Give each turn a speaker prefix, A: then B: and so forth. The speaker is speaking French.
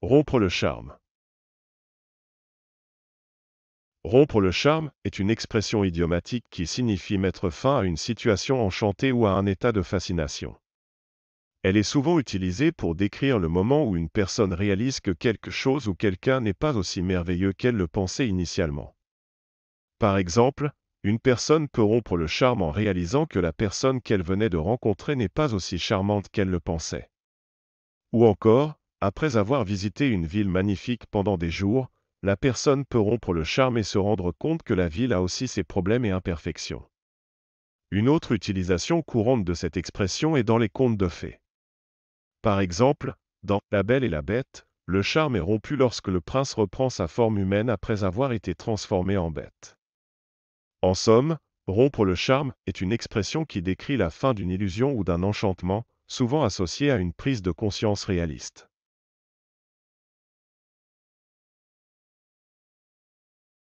A: Rompre le charme.
B: Rompre le charme est une expression idiomatique qui signifie mettre fin à une situation enchantée ou à un état de fascination. Elle est souvent utilisée pour décrire le moment où une personne réalise que quelque chose ou quelqu'un n'est pas aussi merveilleux qu'elle le pensait initialement. Par exemple, une personne peut rompre le charme en réalisant que la personne qu'elle venait de rencontrer n'est pas aussi charmante qu'elle le pensait. Ou encore, après avoir visité une ville magnifique pendant des jours, la personne peut rompre le charme et se rendre compte que la ville a aussi ses problèmes et imperfections. Une autre utilisation courante de cette expression est dans les contes de fées. Par exemple, dans La Belle et la Bête, le charme est rompu lorsque le prince reprend sa forme humaine après avoir été transformé en bête. En somme, rompre le charme est une expression qui décrit la fin d'une illusion ou d'un enchantement, souvent associée à une prise de conscience réaliste.